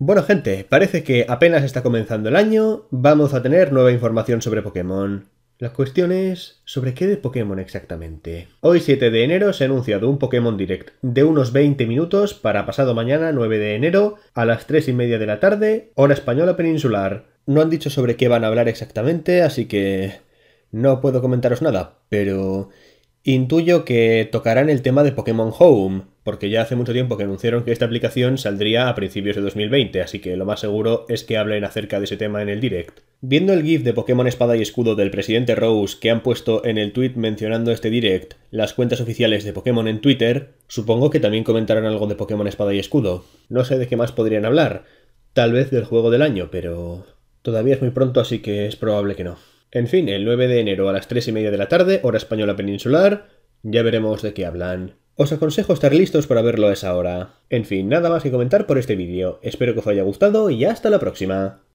Bueno gente, parece que apenas está comenzando el año, vamos a tener nueva información sobre Pokémon. La cuestión es, ¿sobre qué de Pokémon exactamente? Hoy 7 de enero se ha anunciado un Pokémon Direct de unos 20 minutos para pasado mañana 9 de enero a las 3 y media de la tarde, hora española peninsular. No han dicho sobre qué van a hablar exactamente, así que no puedo comentaros nada, pero intuyo que tocarán el tema de Pokémon Home, porque ya hace mucho tiempo que anunciaron que esta aplicación saldría a principios de 2020, así que lo más seguro es que hablen acerca de ese tema en el direct. Viendo el GIF de Pokémon Espada y Escudo del presidente Rose que han puesto en el tweet mencionando este direct, las cuentas oficiales de Pokémon en Twitter, supongo que también comentaron algo de Pokémon Espada y Escudo. No sé de qué más podrían hablar, tal vez del juego del año, pero todavía es muy pronto, así que es probable que no. En fin, el 9 de enero a las 3 y media de la tarde, hora española peninsular, ya veremos de qué hablan. Os aconsejo estar listos para verlo a esa hora. En fin, nada más que comentar por este vídeo. Espero que os haya gustado y hasta la próxima.